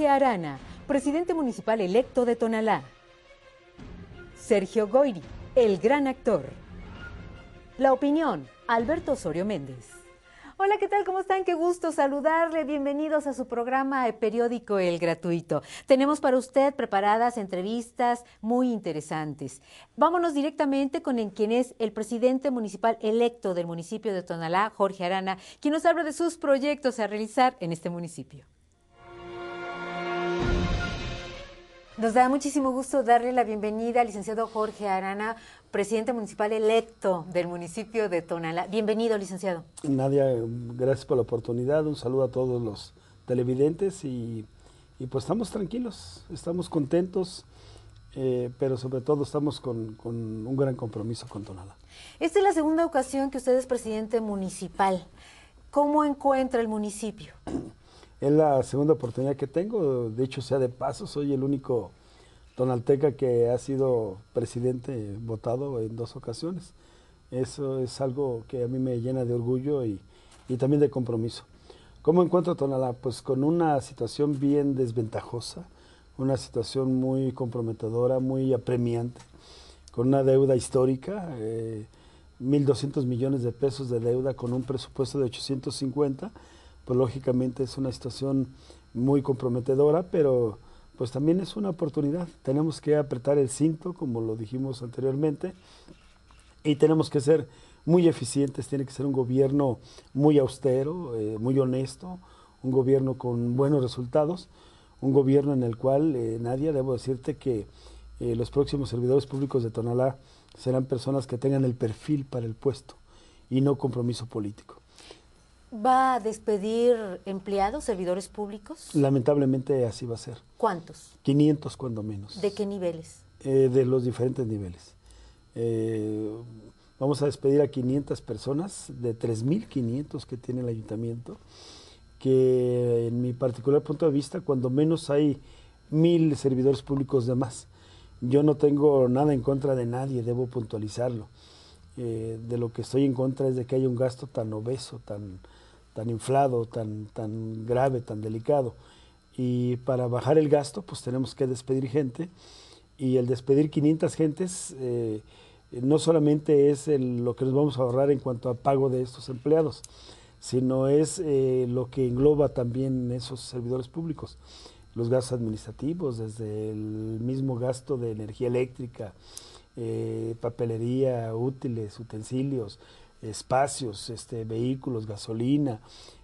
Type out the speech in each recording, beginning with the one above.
Jorge Arana, presidente municipal electo de Tonalá. Sergio Goiri, el gran actor. La opinión, Alberto Osorio Méndez. Hola, ¿qué tal? ¿Cómo están? Qué gusto saludarle. Bienvenidos a su programa Periódico El Gratuito. Tenemos para usted preparadas entrevistas muy interesantes. Vámonos directamente con quien es el presidente municipal electo del municipio de Tonalá, Jorge Arana, quien nos habla de sus proyectos a realizar en este municipio. Nos da muchísimo gusto darle la bienvenida al licenciado Jorge Arana, presidente municipal electo del municipio de Tonalá. Bienvenido, licenciado. Nadia, gracias por la oportunidad. Un saludo a todos los televidentes y, pues estamos tranquilos, estamos contentos. Eh, pero sobre todo estamos con, con un gran compromiso con Tonalá. Esta es la segunda ocasión que usted es presidente municipal. ¿Cómo encuentra el municipio? Es la segunda oportunidad que tengo. De hecho, sea de paso, soy el único tonalteca que ha sido presidente votado en dos ocasiones. Eso es algo que a mí me llena de orgullo y, también de compromiso. ¿Cómo encuentro a Tonalá? Pues con una situación bien desventajosa, una situación muy comprometedora, muy apremiante, con una deuda histórica, 1.200 eh, millones de pesos de deuda con un presupuesto de 850 lógicamente es una situación muy comprometedora, pero pues también es una oportunidad. Tenemos que apretar el cinto, como lo dijimos anteriormente, y tenemos que ser muy eficientes, tiene que ser un gobierno muy austero, eh, muy honesto, un gobierno con buenos resultados, un gobierno en el cual eh, nadie, debo decirte que eh, los próximos servidores públicos de Tonalá serán personas que tengan el perfil para el puesto y no compromiso político. ¿Va a despedir empleados, servidores públicos? Lamentablemente así va a ser. ¿Cuántos? 500 cuando menos. ¿De qué niveles? Eh, de los diferentes niveles. Eh, vamos a despedir a 500 personas de 3.500 que tiene el ayuntamiento, que en mi particular punto de vista, cuando menos hay mil servidores públicos de más. Yo no tengo nada en contra de nadie, debo puntualizarlo. Eh, de lo que estoy en contra es de que haya un gasto tan obeso, tan tan inflado, tan, tan grave, tan delicado. Y para bajar el gasto, pues tenemos que despedir gente. Y el despedir 500 gentes eh, no solamente es lo que nos vamos a ahorrar en cuanto a pago de estos empleados, sino es eh, lo que engloba también esos servidores públicos. Los gastos administrativos, desde el mismo gasto de energía eléctrica, eh, papelería, útiles, utensilios, espacios, este, vehículos, gasolina.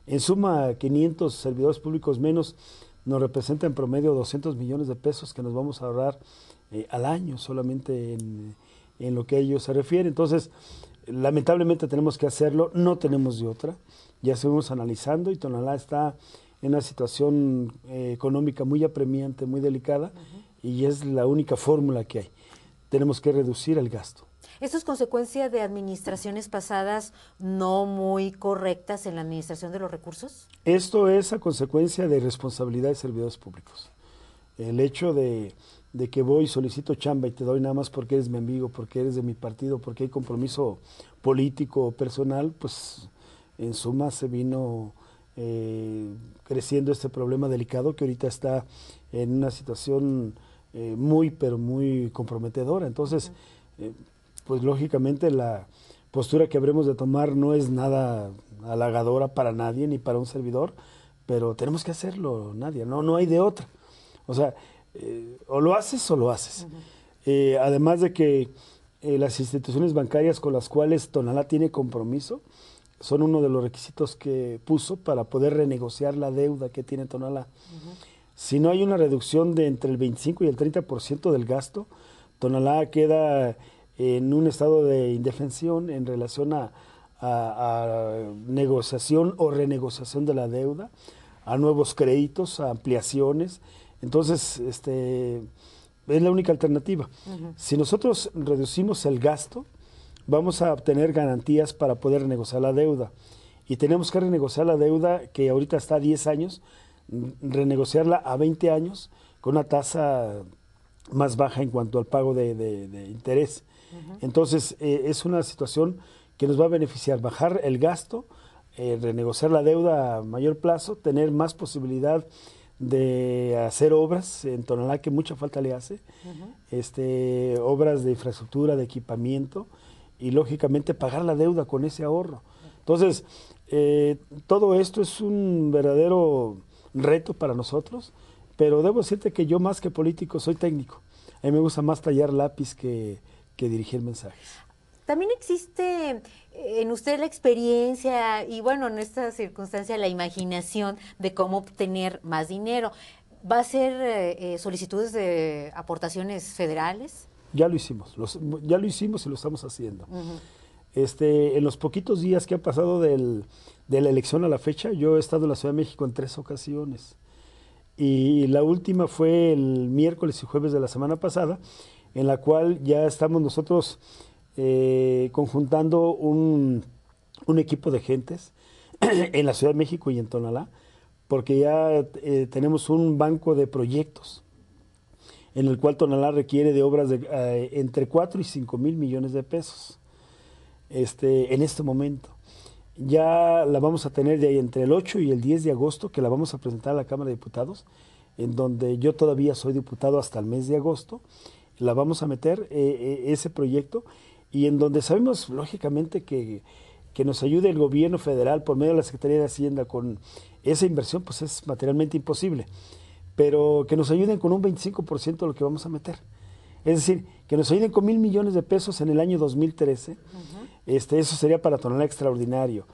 En suma, 500 servidores públicos menos nos representan en promedio 200 millones de pesos que nos vamos a ahorrar eh, al año solamente en, lo que ellos se refiere. Entonces, lamentablemente tenemos que hacerlo, no tenemos de otra. Ya seguimos analizando y Tonalá está en una situación eh, económica muy apremiante, muy delicada, y es la única fórmula que hay. Tenemos que reducir el gasto. Esto es consecuencia de administraciones pasadas no muy correctas en la administración de los recursos. Esto es a consecuencia de responsabilidad de servidores públicos. El hecho de, que voy, solicito chamba y te doy nada más porque eres mi amigo, porque eres de mi partido, porque hay compromiso político o personal, pues en suma se vino eh, creciendo este problema delicado que ahorita está en una situación eh, muy, pero muy comprometedora. Entonces, pues lógicamente la postura que habremos de tomar no es nada halagadora para nadie ni para un servidor, pero tenemos que hacerlo, nadie no, no hay de otra. O sea, eh, o lo haces o lo haces. Eh, además de que eh, las instituciones bancarias con las cuales Tonalá tiene compromiso son uno de los requisitos que puso para poder renegociar la deuda que tiene Tonalá. Si no hay una reducción de entre el 25 y el 30% del gasto, Tonalá queda en un estado de indefensión en relación a, a, negociación o renegociación de la deuda, a nuevos créditos, a ampliaciones. Entonces, este, es la única alternativa. Si nosotros reducimos el gasto, vamos a obtener garantías para poder renegociar la deuda. Y tenemos que renegociar la deuda que ahorita está a 10 años, renegociarla a 20 años con una tasa más baja en cuanto al pago de, de interés. Entonces, eh, es una situación que nos va a beneficiar, bajar el gasto, eh, renegociar la deuda a mayor plazo, tener más posibilidad de hacer obras en Tonalá, que mucha falta le hace, este, obras de infraestructura, de equipamiento, y lógicamente pagar la deuda con ese ahorro. Entonces, eh, todo esto es un verdadero reto para nosotros, pero debo decirte que yo más que político soy técnico. A mí me gusta más tallar lápiz que, que dirigir mensajes. También existe eh, en usted la experiencia y bueno, en esta circunstancia la imaginación de cómo obtener más dinero. ¿Va a ser eh, eh, solicitudes de aportaciones federales? Ya lo hicimos, ya lo hicimos y lo estamos haciendo. este, en los poquitos días que han pasado de la elección a la fecha, yo he estado en la Ciudad de México en tres ocasiones. Y la última fue el miércoles y jueves de la semana pasada, en la cual ya estamos nosotros eh, conjuntando un, equipo de gentes en la Ciudad de México y en Tonalá, porque ya eh, tenemos un banco de proyectos en el cual Tonalá requiere de obras de eh, entre 4 y 5 mil millones de pesos este, en este momento. Ya la vamos a tener de ahí entre el 8 y el 10 de agosto, que la vamos a presentar a la Cámara de Diputados, en donde yo todavía soy diputado hasta el mes de agosto, la vamos a meter, eh, eh, ese proyecto, y en donde sabemos, lógicamente, que, que nos ayude el gobierno federal por medio de la Secretaría de Hacienda con esa inversión, pues es materialmente imposible, pero que nos ayuden con un 25% de lo que vamos a meter. Es decir, que nos ayuden con mil millones de pesos en el año 2013, este, eso sería para tonelada extraordinario,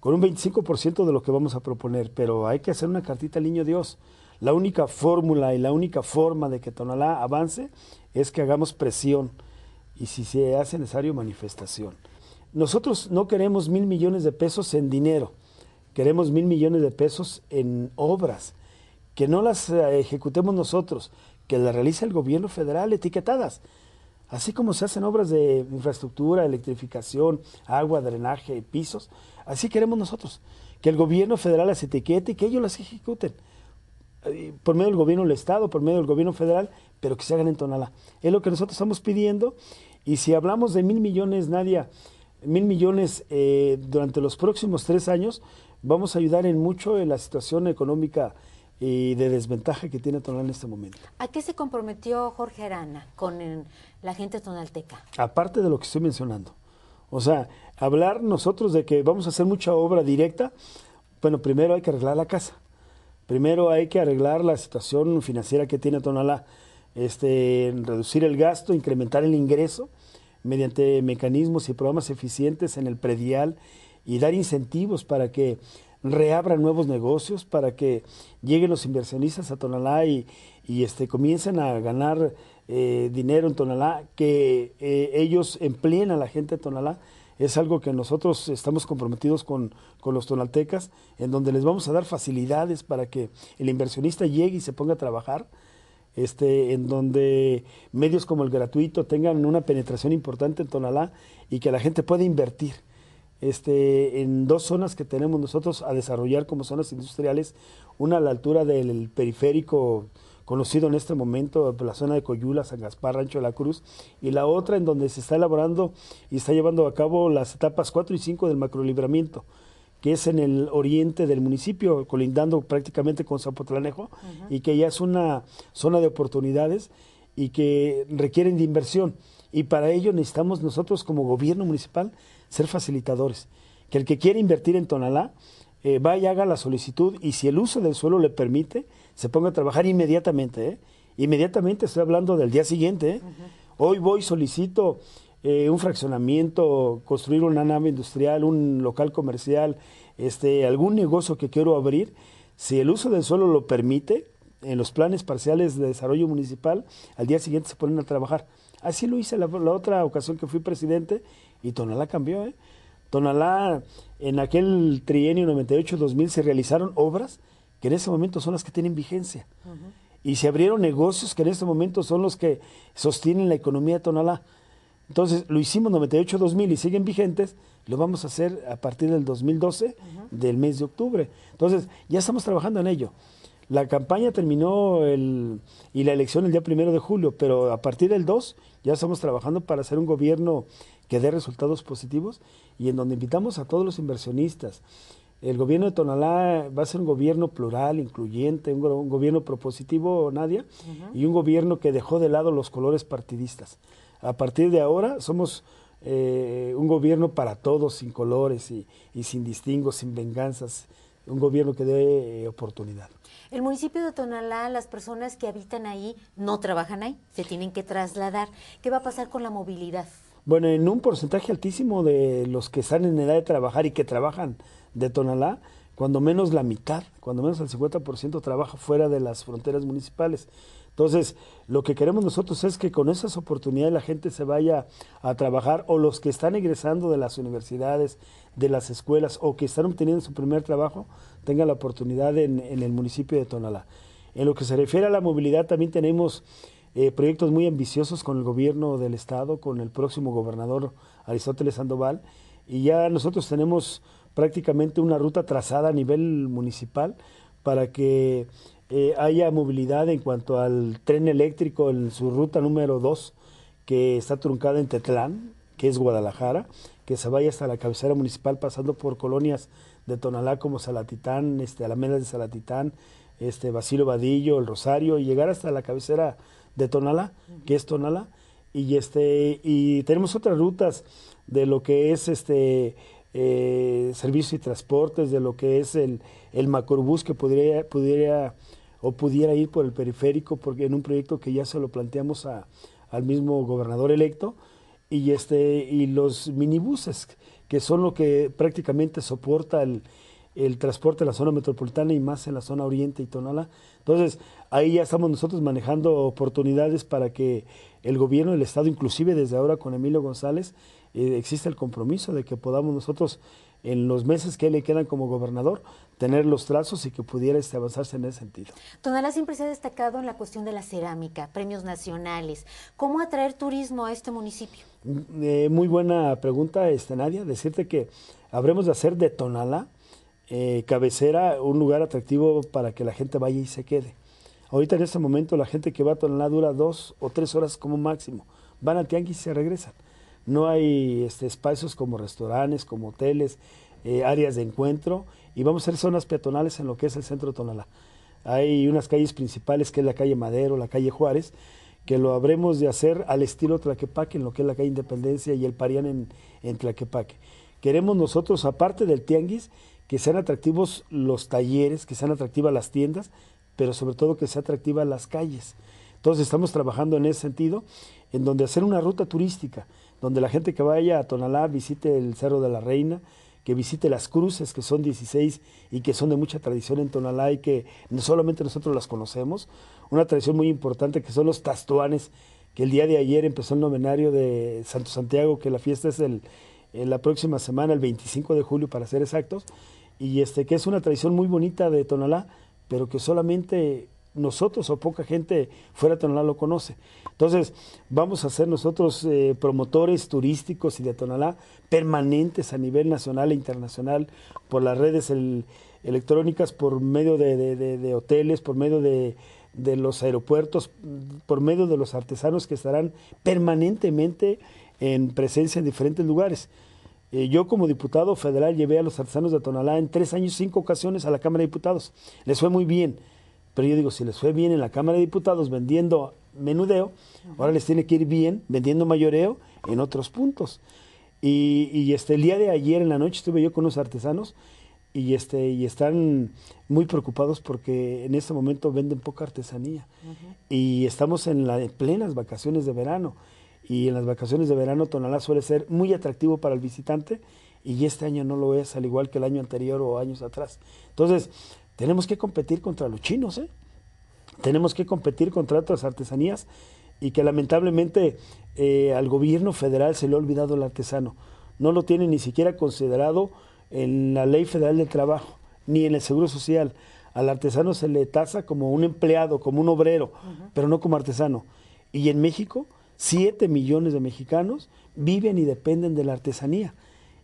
con un 25% de lo que vamos a proponer, pero hay que hacer una cartita al niño Dios. La única fórmula y la única forma de que Tonalá avance es que hagamos presión y si se hace necesario manifestación. Nosotros no queremos mil millones de pesos en dinero, queremos mil millones de pesos en obras, que no las eh, ejecutemos nosotros, que las realice el gobierno federal etiquetadas. Así como se hacen obras de infraestructura, electrificación, agua, drenaje, pisos, así queremos nosotros, que el gobierno federal las etiquete y que ellos las ejecuten. Eh, por medio del gobierno del Estado, por medio del gobierno federal, pero que se hagan en Tonalá. Es lo que nosotros estamos pidiendo. Y si hablamos de mil millones, Nadia, mil millones eh, durante los próximos tres años, vamos a ayudar en mucho en la situación económica y de desventaja que tiene Tonalá en este momento. ¿A qué se comprometió Jorge Arana con eh, la gente tonalteca? Aparte de lo que estoy mencionando. O sea, hablar nosotros de que vamos a hacer mucha obra directa, bueno, primero hay que arreglar la casa. Primero hay que arreglar la situación financiera que tiene Tonalá, este, reducir el gasto, incrementar el ingreso mediante mecanismos y programas eficientes en el predial y dar incentivos para que reabran nuevos negocios, para que lleguen los inversionistas a Tonalá y, este, comiencen a ganar eh, dinero en Tonalá, que eh, ellos empleen a la gente de Tonalá es algo que nosotros estamos comprometidos con, los tonaltecas, en donde les vamos a dar facilidades para que el inversionista llegue y se ponga a trabajar, este, en donde medios como el gratuito tengan una penetración importante en Tonalá y que la gente pueda invertir. Este, en dos zonas que tenemos nosotros a desarrollar como zonas industriales, una a la altura del periférico conocido en este momento, la zona de Coyula, San Gaspar, Rancho de la Cruz, y la otra en donde se está elaborando y está llevando a cabo las etapas 4 y 5 del macrolibramiento que es en el oriente del municipio, colindando prácticamente con Zapotlanejo, y que ya es una zona de oportunidades y que requieren de inversión. Y para ello necesitamos nosotros como gobierno municipal ser facilitadores. Que el que quiere invertir en Tonalá eh, vaya, haga la solicitud y si el uso del suelo le permite, se ponga a trabajar inmediatamente. ¿eh? Inmediatamente, estoy hablando del día siguiente. ¿eh? Hoy voy, solicito eh, un fraccionamiento, construir una nave industrial, un local comercial, este, algún negocio que quiero abrir. Si el uso del suelo lo permite, en los planes parciales de desarrollo municipal, al día siguiente se ponen a trabajar. Así lo hice la, otra ocasión que fui presidente y Tonalá cambió. ¿eh? Tonalá, en aquel trienio 98-2000 se realizaron obras en ese momento son las que tienen vigencia. Y se abrieron negocios que en ese momento son los que sostienen la economía de Tonalá. Entonces, lo hicimos 98-2000 y siguen vigentes, lo vamos a hacer a partir del 2012, del mes de octubre. Entonces, ya estamos trabajando en ello. La campaña terminó el, y la elección el día primero de julio, pero a partir del 2 ya estamos trabajando para hacer un gobierno que dé resultados positivos y en donde invitamos a todos los inversionistas, el gobierno de Tonalá va a ser un gobierno plural, incluyente, un, gobierno propositivo, Nadia, y un gobierno que dejó de lado los colores partidistas. A partir de ahora somos eh, un gobierno para todos, sin colores y, sin distingos, sin venganzas, un gobierno que dé eh, oportunidad. El municipio de Tonalá, las personas que habitan ahí no trabajan ahí, se tienen que trasladar. ¿Qué va a pasar con la movilidad? Bueno, en un porcentaje altísimo de los que están en edad de trabajar y que trabajan de Tonalá, cuando menos la mitad, cuando menos el 50% trabaja fuera de las fronteras municipales. Entonces, lo que queremos nosotros es que con esas oportunidades la gente se vaya a trabajar o los que están egresando de las universidades, de las escuelas o que están obteniendo su primer trabajo tengan la oportunidad en, en el municipio de Tonalá. En lo que se refiere a la movilidad también tenemos eh, proyectos muy ambiciosos con el gobierno del estado, con el próximo gobernador Aristóteles Sandoval, y ya nosotros tenemos prácticamente una ruta trazada a nivel municipal para que eh, haya movilidad en cuanto al tren eléctrico en su ruta número 2, que está truncada en Tetlán, que es Guadalajara, que se vaya hasta la cabecera municipal pasando por colonias de Tonalá como Salatitán, este, Alameda de Salatitán, este, Basilio Vadillo, El Rosario, y llegar hasta la cabecera de Tonala, que es Tonala, y este y tenemos otras rutas de lo que es este eh, servicio y transportes, de lo que es el, el que podría, pudiera o pudiera ir por el periférico, porque en un proyecto que ya se lo planteamos a, al mismo gobernador electo, y este, y los minibuses, que son lo que prácticamente soporta el, el transporte en la zona metropolitana y más en la zona oriente y Tonalá. Entonces, ahí ya estamos nosotros manejando oportunidades para que el gobierno, el Estado, inclusive desde ahora con Emilio González, existe eh, exista el compromiso de que podamos nosotros, en los meses que le quedan como gobernador, tener los trazos y que pudiera este, avanzarse en ese sentido. Tonalá siempre se ha destacado en la cuestión de la cerámica, premios nacionales. ¿Cómo atraer turismo a este municipio? Mm, eh, muy buena pregunta, este, Nadia. Decirte que habremos de hacer de Tonalá eh, cabecera, un lugar atractivo para que la gente vaya y se quede. Ahorita en este momento la gente que va a Tonalá dura dos o tres horas como máximo. Van al tianguis y se regresan. No hay este, espacios como restaurantes, como hoteles, eh, áreas de encuentro. Y vamos a hacer zonas peatonales en lo que es el centro de Tonalá. Hay unas calles principales que es la calle Madero, la calle Juárez, que lo habremos de hacer al estilo Tlaquepaque, en lo que es la calle Independencia y el Parián en, en Tlaquepaque. Queremos nosotros, aparte del tianguis, que sean atractivos los talleres, que sean atractivas las tiendas, pero sobre todo que sean atractivas las calles. Entonces estamos trabajando en ese sentido, en donde hacer una ruta turística, donde la gente que vaya a Tonalá visite el Cerro de la Reina, que visite las cruces, que son 16 y que son de mucha tradición en Tonalá y que no solamente nosotros las conocemos, una tradición muy importante que son los tastuanes, que el día de ayer empezó el novenario de Santo Santiago, que la fiesta es el, en la próxima semana, el 25 de julio para ser exactos, y este, que es una tradición muy bonita de Tonalá, pero que solamente nosotros o poca gente fuera de Tonalá lo conoce. Entonces, vamos a ser nosotros eh, promotores turísticos y de Tonalá permanentes a nivel nacional e internacional por las redes electrónicas, por medio de, de hoteles, por medio de, los aeropuertos, por medio de los artesanos que estarán permanentemente en presencia en diferentes lugares. Eh, yo como diputado federal llevé a los artesanos de Tonalá en tres años, cinco ocasiones a la Cámara de Diputados. Les fue muy bien. Pero yo digo, si les fue bien en la Cámara de Diputados vendiendo menudeo, ahora les tiene que ir bien vendiendo mayoreo en otros puntos. Y, este, el día de ayer en la noche estuve yo con los artesanos y, este, y están muy preocupados porque en este momento venden poca artesanía. Y estamos en, las plenas vacaciones de verano y en las vacaciones de verano Tonalá suele ser muy atractivo para el visitante y este año no lo es, al igual que el año anterior o años atrás. Entonces, tenemos que competir contra los chinos, ¿eh? tenemos que competir contra otras artesanías y que lamentablemente eh, al gobierno federal se le ha olvidado el artesano. No lo tiene ni siquiera considerado en la ley federal del trabajo, ni en el seguro social. Al artesano se le tasa como un empleado, como un obrero, pero no como artesano. Y en México Siete millones de mexicanos viven y dependen de la artesanía.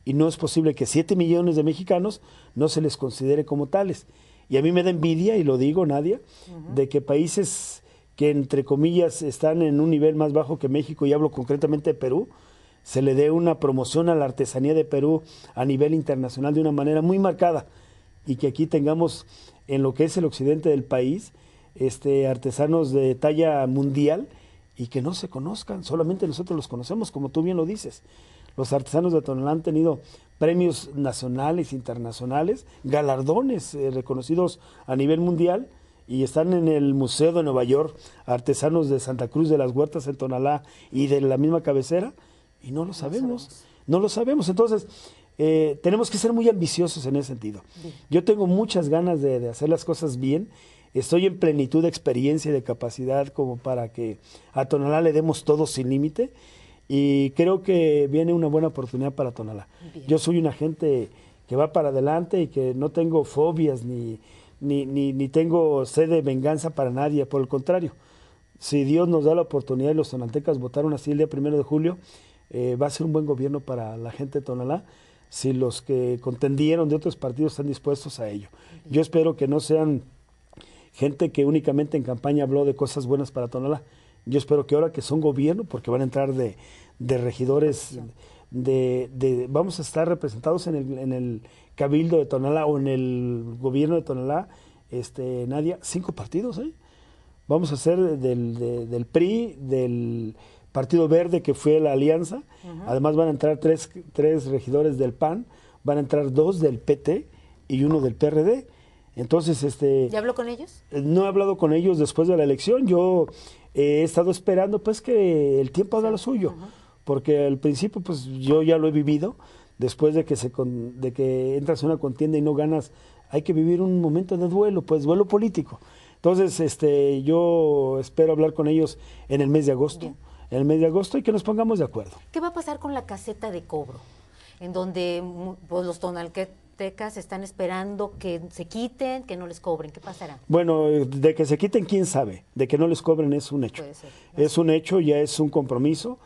Y no es posible que siete millones de mexicanos no se les considere como tales. Y a mí me da envidia, y lo digo, Nadia, de que países que, entre comillas, están en un nivel más bajo que México, y hablo concretamente de Perú, se le dé una promoción a la artesanía de Perú a nivel internacional de una manera muy marcada. Y que aquí tengamos, en lo que es el occidente del país, este, artesanos de talla mundial y que no se conozcan, solamente nosotros los conocemos, como tú bien lo dices. Los artesanos de Tonalá han tenido premios nacionales, internacionales, galardones eh, reconocidos a nivel mundial y están en el Museo de Nueva York, artesanos de Santa Cruz de las Huertas en Tonalá y de la misma cabecera, y no lo sabemos, no, lo sabemos. Entonces, eh, tenemos que ser muy ambiciosos en ese sentido. Yo tengo muchas ganas de hacer las cosas bien estoy en plenitud de experiencia y de capacidad como para que a Tonalá le demos todo sin límite y creo que viene una buena oportunidad para Tonalá. Yo soy una gente que va para adelante y que no tengo fobias ni, ni, tengo sed de venganza para nadie, por el contrario. Si Dios nos da la oportunidad y los tonaltecas votaron así el día primero de julio, eh, va a ser un buen gobierno para la gente de Tonalá si los que contendieron de otros partidos están dispuestos a ello. Yo espero que no sean gente que únicamente en campaña habló de cosas buenas para Tonalá. Yo espero que ahora que son gobierno, porque van a entrar de, de regidores, de, vamos a estar representados en el, en el Cabildo de Tonalá o en el gobierno de Tonalá, este, Nadia, cinco partidos, ¿eh? Vamos a ser del, PRI, del Partido Verde, que fue la alianza. Además van a entrar tres, tres regidores del PAN, van a entrar dos del PT y uno del PRD. Entonces, este... ¿Ya habló con ellos? Eh, no he hablado con ellos después de la elección. Yo eh, he estado esperando pues que el tiempo haga lo suyo, porque al principio pues yo ya lo he vivido, después de que, se de que entras en una contienda y no ganas, hay que vivir un momento de duelo, pues duelo político. Entonces, este, yo espero hablar con ellos en el mes de agosto, en el mes de agosto y que nos pongamos de acuerdo. ¿Qué va a pasar con la caseta de cobro? En donde pues, los tonalquetes están esperando que se quiten, que no les cobren? ¿Qué pasará? Bueno, de que se quiten, quién sabe. De que no les cobren es un hecho. es un hecho, ya es un compromiso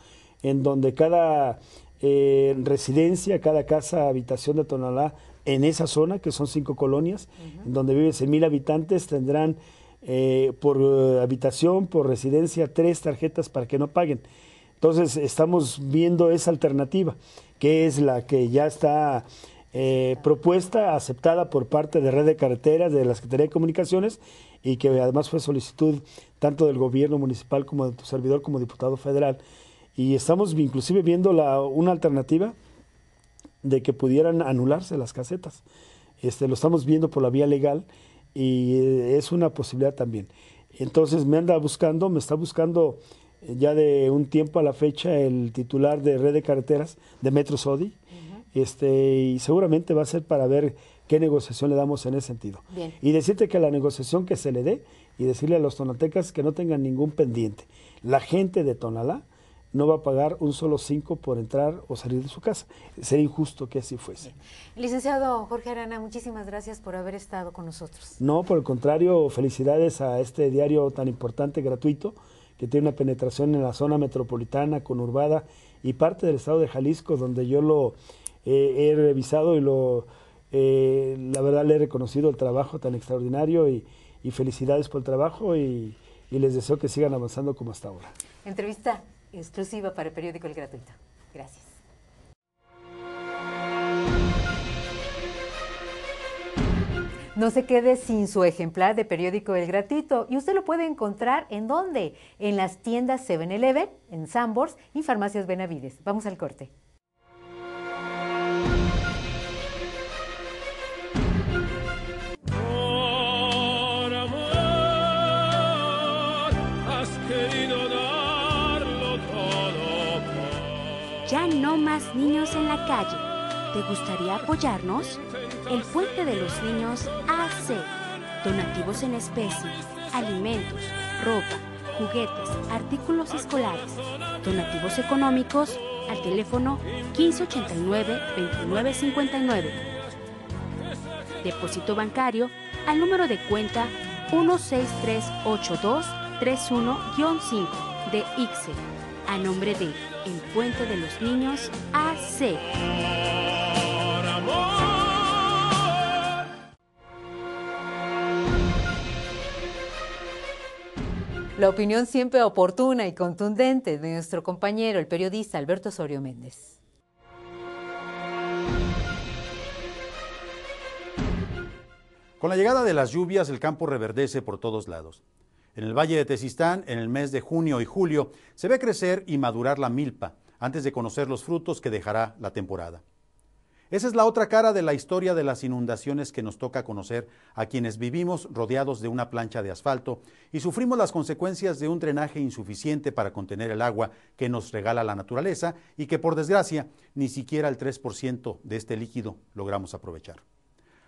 en donde cada eh, residencia, cada casa, habitación de Tonalá, en esa zona, que son cinco colonias, donde viven 100 mil habitantes, tendrán eh, por eh, habitación, por residencia, tres tarjetas para que no paguen. Entonces, estamos viendo esa alternativa, que es la que ya está eh, propuesta aceptada por parte de Red de Carreteras, de la Secretaría de Comunicaciones, y que además fue solicitud tanto del gobierno municipal como de tu servidor como diputado federal. Y estamos inclusive viendo una alternativa de que pudieran anularse las casetas. Este, lo estamos viendo por la vía legal y eh, es una posibilidad también. Entonces me anda buscando, me está buscando eh, ya de un tiempo a la fecha el titular de Red de Carreteras, de Metro Sodi, este, y seguramente va a ser para ver qué negociación le damos en ese sentido. Y decirte que la negociación que se le dé y decirle a los tonaltecas que no tengan ningún pendiente. La gente de Tonalá no va a pagar un solo cinco por entrar o salir de su casa. Sería injusto que así fuese. Licenciado Jorge Arana, muchísimas gracias por haber estado con nosotros. No, por el contrario, felicidades a este diario tan importante, gratuito, que tiene una penetración en la zona metropolitana, conurbada y parte del estado de Jalisco, donde yo lo he revisado y lo, eh, la verdad le he reconocido el trabajo tan extraordinario y, felicidades por el trabajo y, les deseo que sigan avanzando como hasta ahora. Entrevista exclusiva para el periódico El Gratuito. Gracias. No se quede sin su ejemplar de periódico El Gratuito y usted lo puede encontrar en dónde? En las tiendas 7-Eleven, en Sambors y Farmacias Benavides. Vamos al corte. más niños en la calle. ¿Te gustaría apoyarnos? El Puente de los Niños AC. Donativos en especie, alimentos, ropa, juguetes, artículos escolares. Donativos económicos al teléfono 1589-2959. Depósito bancario al número de cuenta 1638231-5 de ICSE a nombre de El Puente de los Niños AC. La opinión siempre oportuna y contundente de nuestro compañero, el periodista Alberto Osorio Méndez. Con la llegada de las lluvias, el campo reverdece por todos lados. En el Valle de Tesistán, en el mes de junio y julio, se ve crecer y madurar la milpa, antes de conocer los frutos que dejará la temporada. Esa es la otra cara de la historia de las inundaciones que nos toca conocer a quienes vivimos rodeados de una plancha de asfalto y sufrimos las consecuencias de un drenaje insuficiente para contener el agua que nos regala la naturaleza y que por desgracia ni siquiera el 3% de este líquido logramos aprovechar.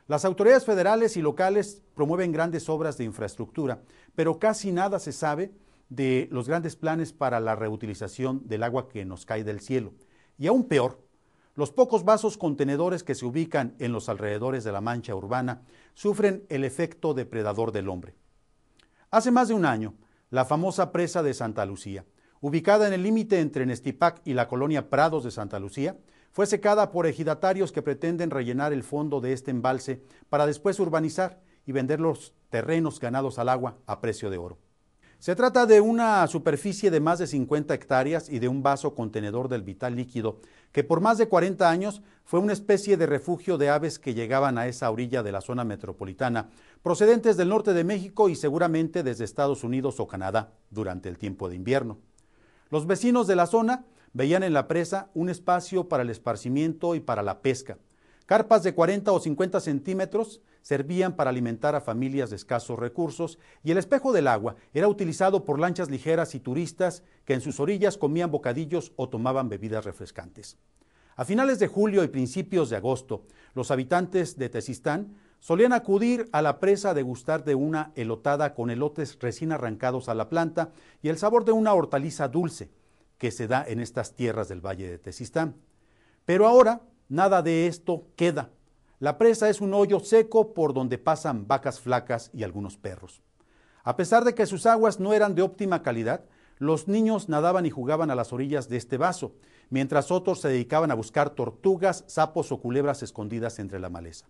Las autoridades federales y locales promueven grandes obras de infraestructura, pero casi nada se sabe de los grandes planes para la reutilización del agua que nos cae del cielo. Y aún peor, los pocos vasos contenedores que se ubican en los alrededores de la mancha urbana sufren el efecto depredador del hombre. Hace más de un año, la famosa presa de Santa Lucía, ubicada en el límite entre Nestipac y la colonia Prados de Santa Lucía, fue secada por ejidatarios que pretenden rellenar el fondo de este embalse para después urbanizar y vender los terrenos ganados al agua a precio de oro. Se trata de una superficie de más de 50 hectáreas y de un vaso contenedor del vital líquido, que por más de 40 años fue una especie de refugio de aves que llegaban a esa orilla de la zona metropolitana, procedentes del norte de México y seguramente desde Estados Unidos o Canadá durante el tiempo de invierno. Los vecinos de la zona Veían en la presa un espacio para el esparcimiento y para la pesca. Carpas de 40 o 50 centímetros servían para alimentar a familias de escasos recursos y el espejo del agua era utilizado por lanchas ligeras y turistas que en sus orillas comían bocadillos o tomaban bebidas refrescantes. A finales de julio y principios de agosto, los habitantes de Tezistán solían acudir a la presa a degustar de una elotada con elotes recién arrancados a la planta y el sabor de una hortaliza dulce que se da en estas tierras del Valle de Tezistán. Pero ahora nada de esto queda. La presa es un hoyo seco por donde pasan vacas flacas y algunos perros. A pesar de que sus aguas no eran de óptima calidad, los niños nadaban y jugaban a las orillas de este vaso, mientras otros se dedicaban a buscar tortugas, sapos o culebras escondidas entre la maleza.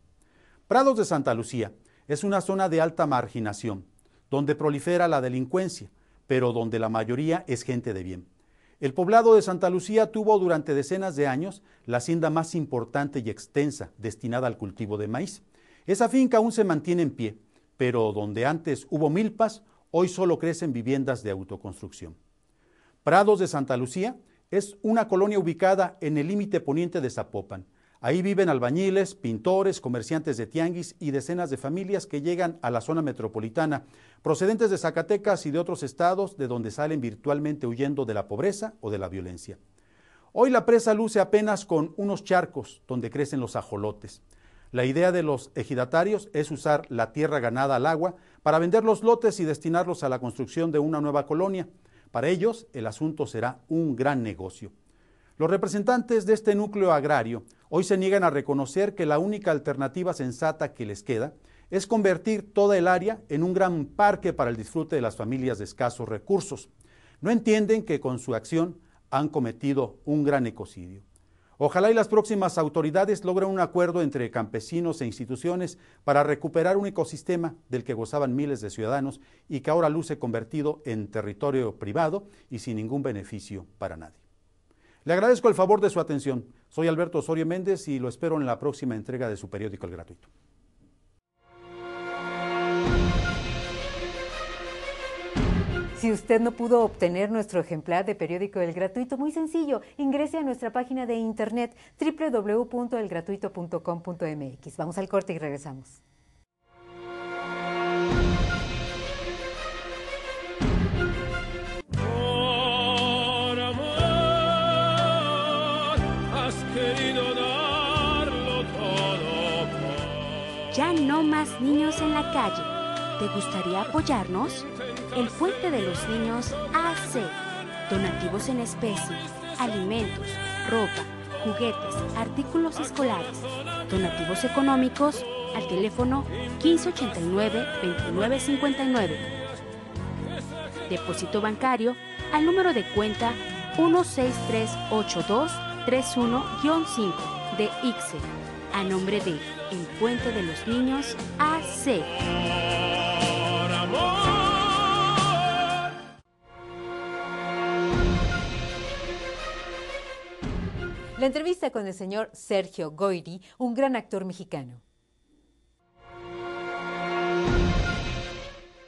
Prados de Santa Lucía es una zona de alta marginación, donde prolifera la delincuencia, pero donde la mayoría es gente de bien. El poblado de Santa Lucía tuvo durante decenas de años la hacienda más importante y extensa destinada al cultivo de maíz. Esa finca aún se mantiene en pie, pero donde antes hubo milpas, hoy solo crecen viviendas de autoconstrucción. Prados de Santa Lucía es una colonia ubicada en el límite poniente de Zapopan, Ahí viven albañiles, pintores, comerciantes de tianguis y decenas de familias que llegan a la zona metropolitana, procedentes de Zacatecas y de otros estados de donde salen virtualmente huyendo de la pobreza o de la violencia. Hoy la presa luce apenas con unos charcos donde crecen los ajolotes. La idea de los ejidatarios es usar la tierra ganada al agua para vender los lotes y destinarlos a la construcción de una nueva colonia. Para ellos el asunto será un gran negocio. Los representantes de este núcleo agrario hoy se niegan a reconocer que la única alternativa sensata que les queda es convertir toda el área en un gran parque para el disfrute de las familias de escasos recursos. No entienden que con su acción han cometido un gran ecocidio. Ojalá y las próximas autoridades logren un acuerdo entre campesinos e instituciones para recuperar un ecosistema del que gozaban miles de ciudadanos y que ahora luce convertido en territorio privado y sin ningún beneficio para nadie. Le agradezco el favor de su atención. Soy Alberto Osorio Méndez y lo espero en la próxima entrega de su periódico El Gratuito. Si usted no pudo obtener nuestro ejemplar de periódico El Gratuito, muy sencillo, ingrese a nuestra página de internet www.elgratuito.com.mx. Vamos al corte y regresamos. más niños en la calle. ¿Te gustaría apoyarnos? El Puente de los Niños AC. Donativos en especie, alimentos, ropa, juguetes, artículos escolares. Donativos económicos al teléfono 1589-2959. Depósito bancario al número de cuenta 1638231-5 de ICSE a nombre de El Puente de los Niños AC. La entrevista con el señor Sergio Goyri, un gran actor mexicano.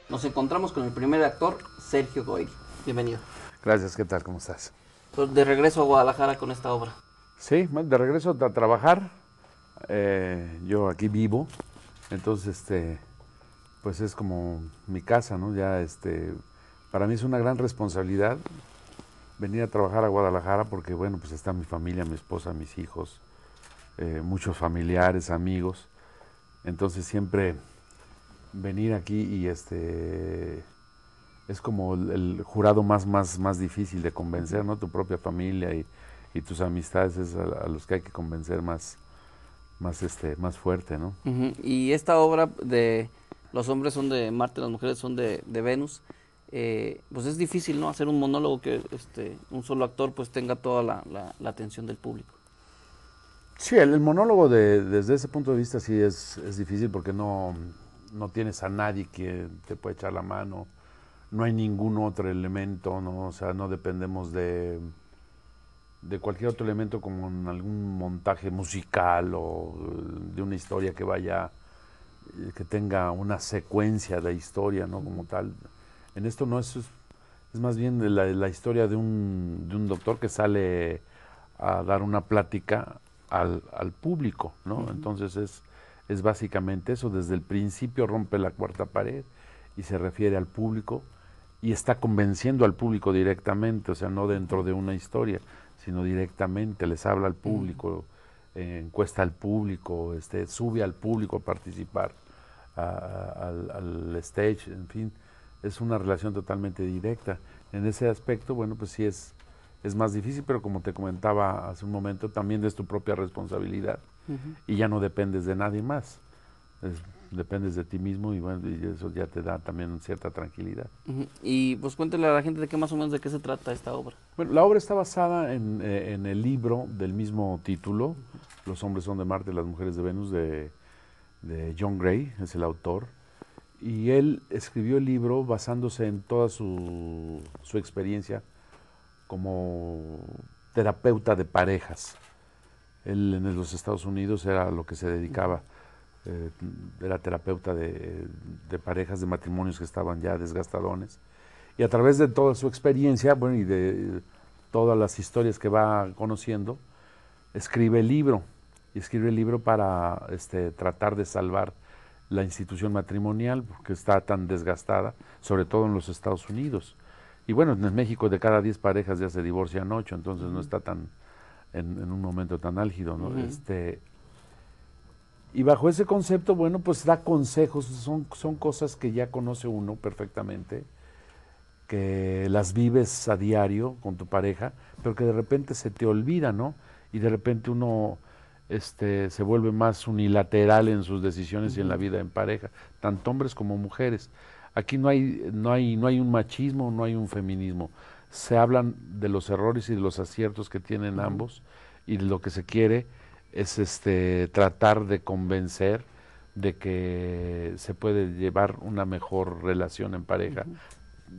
Nos encontramos con el primer actor, Sergio Goiri. Bienvenido. Gracias, ¿qué tal? ¿Cómo estás? De regreso a Guadalajara con esta obra. Sí, de regreso a trabajar, eh, yo aquí vivo, entonces este, pues es como mi casa, ¿no? Ya este, para mí es una gran responsabilidad venir a trabajar a Guadalajara porque bueno, pues está mi familia, mi esposa, mis hijos, eh, muchos familiares, amigos, entonces siempre venir aquí y este es como el, jurado más, más, más difícil de convencer, ¿no? Tu propia familia y, tus amistades es a, los que hay que convencer más, más, este, más fuerte, ¿no? Y esta obra de los hombres son de Marte, las mujeres son de, Venus, eh, pues es difícil, ¿no? Hacer un monólogo que este, un solo actor pues tenga toda la, atención del público. Sí, el, monólogo de, desde ese punto de vista sí es, es difícil porque no, no tienes a nadie que te pueda echar la mano, no hay ningún otro elemento, ¿no? o sea, no dependemos de de cualquier otro elemento como en algún montaje musical o eh, de una historia que vaya, eh, que tenga una secuencia de historia, ¿no? Como tal. En esto no es, es más bien la, la historia de un, de un doctor que sale a dar una plática al, público, ¿no? Entonces es, es básicamente eso, desde el principio rompe la cuarta pared y se refiere al público y está convenciendo al público directamente, o sea, no dentro de una historia sino directamente les habla al público, eh, encuesta al público, este, sube al público a participar al, stage, en fin, es una relación totalmente directa. En ese aspecto, bueno, pues sí es, es más difícil, pero como te comentaba hace un momento, también es tu propia responsabilidad y ya no dependes de nadie más dependes de ti mismo y bueno, eso ya te da también cierta tranquilidad. Y pues cuéntale a la gente de qué más o menos de qué se trata esta obra. Bueno, la obra está basada en, eh, el libro del mismo título, Los hombres son de Marte, las mujeres de Venus, de, John Gray, es el autor. Y él escribió el libro basándose en toda su, su experiencia como terapeuta de parejas. Él en los Estados Unidos era lo que se dedicaba de eh, era terapeuta de, parejas, de matrimonios que estaban ya desgastadones. Y a través de toda su experiencia, bueno, y de todas las historias que va conociendo, escribe el libro. Y escribe el libro para este, tratar de salvar la institución matrimonial, que está tan desgastada, sobre todo en los Estados Unidos. Y bueno, en México de cada 10 parejas ya se divorcian 8, entonces no está tan en, un momento tan álgido, ¿no? este, y bajo ese concepto, bueno, pues da consejos, son, son cosas que ya conoce uno perfectamente, que las vives a diario con tu pareja, pero que de repente se te olvida, ¿no? Y de repente uno este, se vuelve más unilateral en sus decisiones y en la vida en pareja, tanto hombres como mujeres. Aquí no hay, no hay, no hay un machismo, no hay un feminismo. Se hablan de los errores y de los aciertos que tienen ambos y de lo que se quiere es este tratar de convencer de que se puede llevar una mejor relación en pareja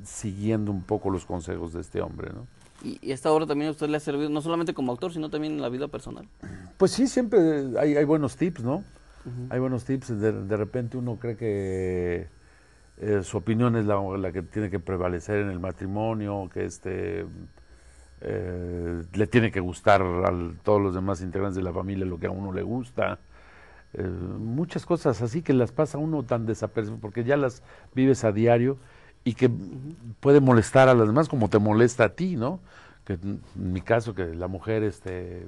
siguiendo un poco los consejos de este hombre, ¿no? Y, esta obra también a usted le ha servido no solamente como autor, sino también en la vida personal. Pues sí, siempre hay, buenos tips, ¿no? Hay buenos tips, de, de, repente uno cree que eh, su opinión es la, la, que tiene que prevalecer en el matrimonio, que este eh, le tiene que gustar a todos los demás integrantes de la familia lo que a uno le gusta. Eh, muchas cosas así que las pasa uno tan desapercibido porque ya las vives a diario y que puede molestar a las demás como te molesta a ti, ¿no? Que en mi caso que la mujer este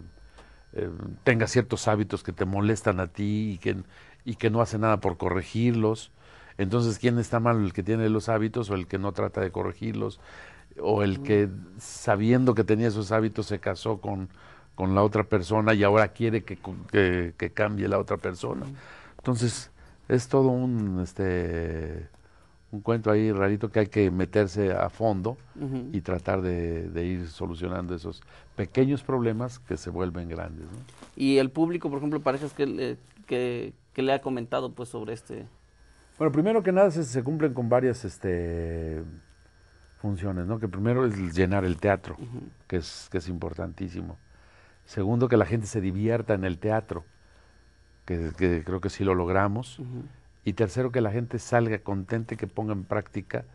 eh, tenga ciertos hábitos que te molestan a ti y que, y que no hace nada por corregirlos. Entonces, ¿quién está mal? ¿El que tiene los hábitos o el que no trata de corregirlos? o el que sabiendo que tenía esos hábitos se casó con, con la otra persona y ahora quiere que, cambie la otra persona. Entonces, es todo un, este, un cuento ahí rarito que hay que meterse a fondo y tratar de, ir solucionando esos pequeños problemas que se vuelven grandes. Y el público, por ejemplo, parejas que le, que, le ha comentado pues sobre este... Bueno, primero que nada se, se cumplen con varias este, funciones, ¿no? Que primero es llenar el teatro, que, es, que es importantísimo. Segundo, que la gente se divierta en el teatro, que, creo que sí lo logramos. Y tercero, que la gente salga contenta y que ponga en práctica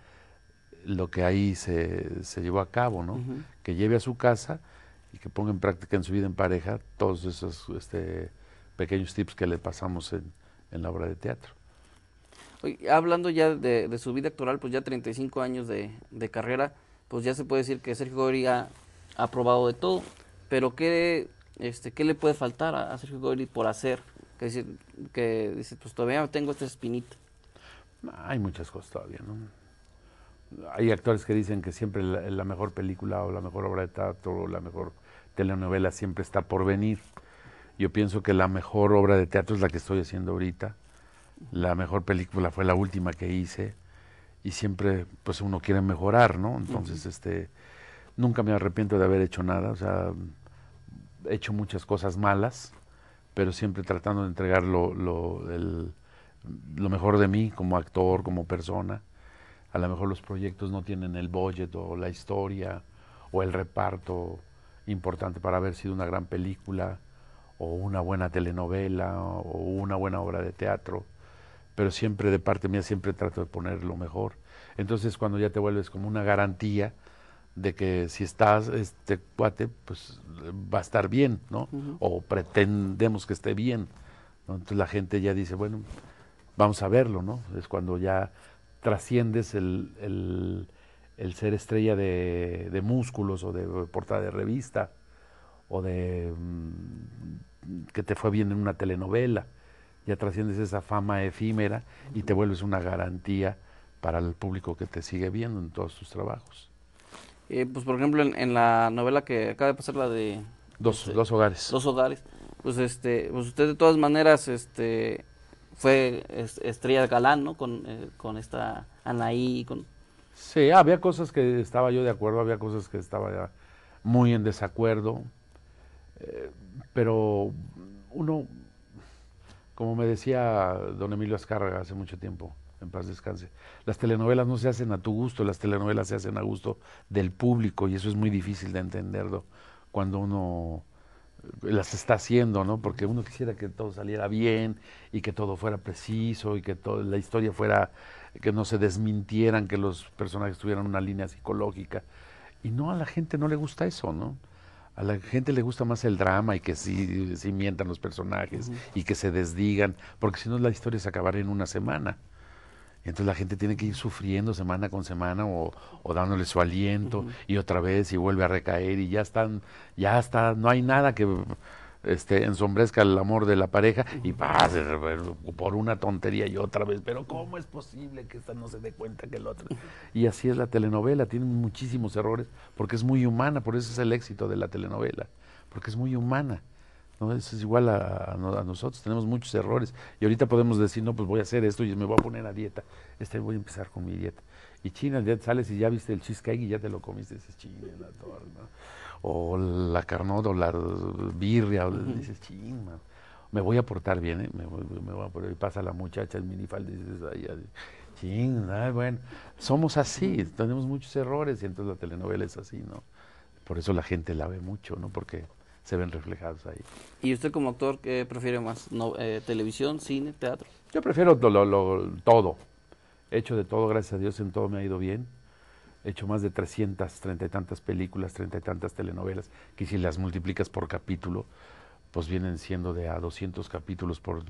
lo que ahí se, llevó a cabo, ¿no? Que lleve a su casa y que ponga en práctica en su vida en pareja todos esos este, pequeños tips que le pasamos en la obra de teatro. Hablando ya de, su vida actoral, pues ya 35 años de, carrera, pues ya se puede decir que Sergio Goyri ha, ha, probado de todo, pero ¿qué, este, qué le puede faltar a, Sergio Goyri por hacer? Que dice, que dice, pues todavía tengo esta espinita. Hay muchas cosas todavía, ¿no? Hay actores que dicen que siempre la, la mejor película o la mejor obra de teatro o la mejor telenovela siempre está por venir. Yo pienso que la mejor obra de teatro es la que estoy haciendo ahorita, la mejor película fue la última que hice y siempre pues uno quiere mejorar, ¿no? Entonces, este nunca me arrepiento de haber hecho nada, o sea, he hecho muchas cosas malas, pero siempre tratando de entregar lo, lo, lo mejor de mí como actor, como persona. A lo mejor los proyectos no tienen el budget o la historia o el reparto importante para haber sido una gran película o una buena telenovela o una buena obra de teatro pero siempre de parte mía siempre trato de poner lo mejor. Entonces cuando ya te vuelves como una garantía de que si estás este cuate, pues va a estar bien, ¿no? O pretendemos que esté bien. Entonces la gente ya dice, bueno, vamos a verlo, ¿no? Es cuando ya trasciendes el, ser estrella de, músculos o de portada de revista o de mm, que te fue bien en una telenovela ya trasciendes esa fama efímera y te vuelves una garantía para el público que te sigue viendo en todos tus trabajos. Eh, pues por ejemplo en, la novela que acaba de pasar la de dos, este, hogares. Dos hogares. Pues este, pues, usted de todas maneras este fue estrella galán, ¿no? Con, eh, con esta Anaí con Sí, había cosas que estaba yo de acuerdo, había cosas que estaba muy en desacuerdo. Eh, pero uno como me decía don Emilio Azcárraga hace mucho tiempo, en paz descanse, las telenovelas no se hacen a tu gusto, las telenovelas se hacen a gusto del público y eso es muy difícil de entenderlo cuando uno eh, las está haciendo, ¿no? Porque uno quisiera que todo saliera bien y que todo fuera preciso y que toda la historia fuera, que no se desmintieran, que los personajes tuvieran una línea psicológica. Y no, a la gente no le gusta eso, ¿no? a la gente le gusta más el drama y que sí, sí mientan los personajes y que se desdigan, porque si no la historia se acabará en una semana. Entonces la gente tiene que ir sufriendo semana con semana o, o dándole su aliento y otra vez y vuelve a recaer y ya están, ya está, no hay nada que este, ensombrezca el amor de la pareja y va a ser por una tontería y otra vez, pero ¿cómo es posible que esta no se dé cuenta que el otro? Y así es la telenovela, tiene muchísimos errores porque es muy humana, por eso es el éxito de la telenovela, porque es muy humana. ¿no? Eso es igual a, nosotros, tenemos muchos errores y ahorita podemos decir, no, pues voy a hacer esto y me voy a poner a dieta, este voy a empezar con mi dieta. Y China, ya sales y ya viste el cheesecake y ya te lo comiste, dices, China, ¿no? o la Carnot o la birria, dices, ching, me voy a portar bien, ¿eh? me, voy, a portar, y pasa la muchacha en minifalda y dices, ay, ching, bueno, somos así, tenemos muchos errores y entonces la telenovela es así, ¿no? Por eso la gente la ve mucho, ¿no? Porque se ven reflejados ahí. ¿Y usted como actor qué prefiere más? No, eh, ¿Televisión, cine, teatro? Yo prefiero lo, todo. hecho de todo, gracias a Dios, en todo me ha ido bien. He hecho más de 300, treinta y tantas películas, treinta y tantas telenovelas, que si las multiplicas por capítulo, pues vienen siendo de a 200 capítulos por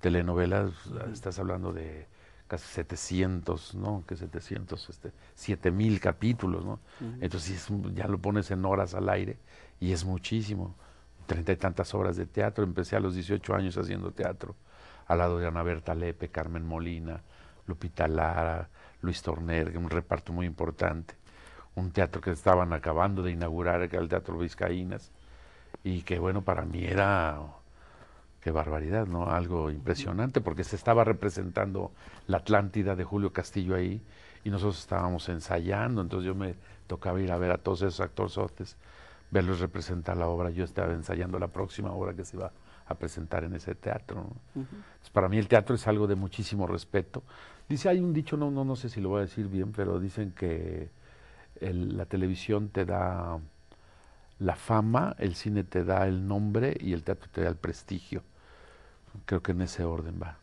telenovelas, estás hablando de casi 700, ¿no? Que 700, este, 7000 capítulos, ¿no? Entonces ya lo pones en horas al aire y es muchísimo. Treinta y tantas obras de teatro, empecé a los 18 años haciendo teatro, al lado de Ana Berta Lepe, Carmen Molina, Lupita Lara, Luis Torner, un reparto muy importante, un teatro que estaban acabando de inaugurar, que era el Teatro Vizcaínas, y que bueno, para mí era, qué barbaridad, ¿no? Algo impresionante, porque se estaba representando la Atlántida de Julio Castillo ahí, y nosotros estábamos ensayando, entonces yo me tocaba ir a ver a todos esos actorzotes, verlos representar la obra, yo estaba ensayando la próxima obra que se iba a presentar en ese teatro. para mí el teatro es algo de muchísimo respeto, Dice, hay un dicho, no, no, no sé si lo voy a decir bien, pero dicen que la televisión te da la fama, el cine te da el nombre y el teatro te da el prestigio. Creo que en ese orden va.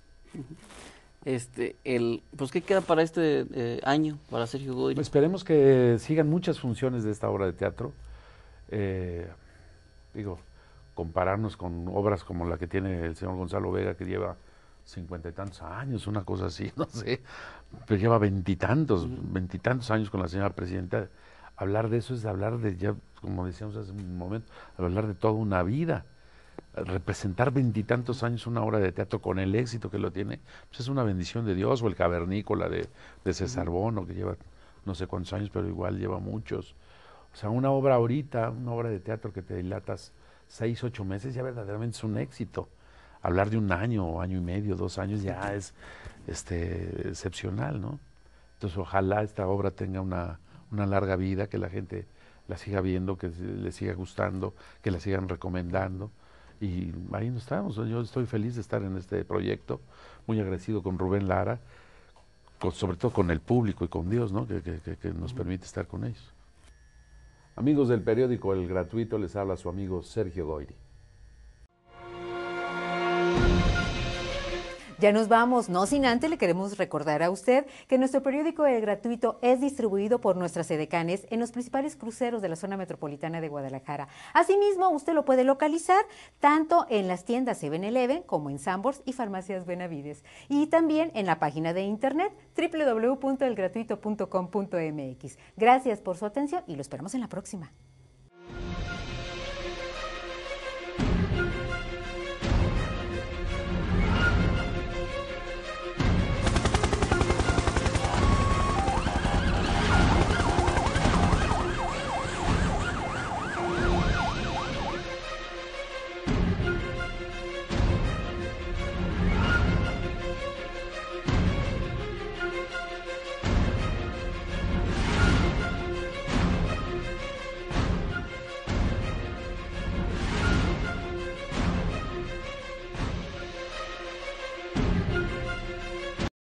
Este, el, pues, ¿qué queda para este eh, año, para Sergio Goyri? Esperemos que sigan muchas funciones de esta obra de teatro. Eh, digo, compararnos con obras como la que tiene el señor Gonzalo Vega, que lleva cincuenta y tantos años, una cosa así, no sé, pero lleva veintitantos, veintitantos años con la señora presidenta. Hablar de eso es hablar de, ya, como decíamos hace un momento, hablar de toda una vida. Representar veintitantos años una obra de teatro con el éxito que lo tiene, pues es una bendición de Dios, o el cavernícola de, de César Bono, que lleva no sé cuántos años, pero igual lleva muchos. O sea, una obra ahorita, una obra de teatro que te dilatas seis, ocho meses, ya verdaderamente es un éxito hablar de un año, o año y medio, dos años ya es este, excepcional, ¿no? Entonces ojalá esta obra tenga una, larga vida, que la gente la siga viendo, que le siga gustando, que la sigan recomendando. Y ahí nos estamos. Yo estoy feliz de estar en este proyecto, muy agradecido con Rubén Lara, sobre todo con el público y con Dios, ¿no? que, que nos permite estar con ellos. Amigos del periódico El Gratuito, les habla su amigo Sergio Goyri. Ya nos vamos, no sin antes le queremos recordar a usted que nuestro periódico El Gratuito es distribuido por nuestras edecanes en los principales cruceros de la zona metropolitana de Guadalajara. Asimismo, usted lo puede localizar tanto en las tiendas 7-Eleven como en Sambors y Farmacias Benavides. Y también en la página de internet www.elgratuito.com.mx. Gracias por su atención y lo esperamos en la próxima.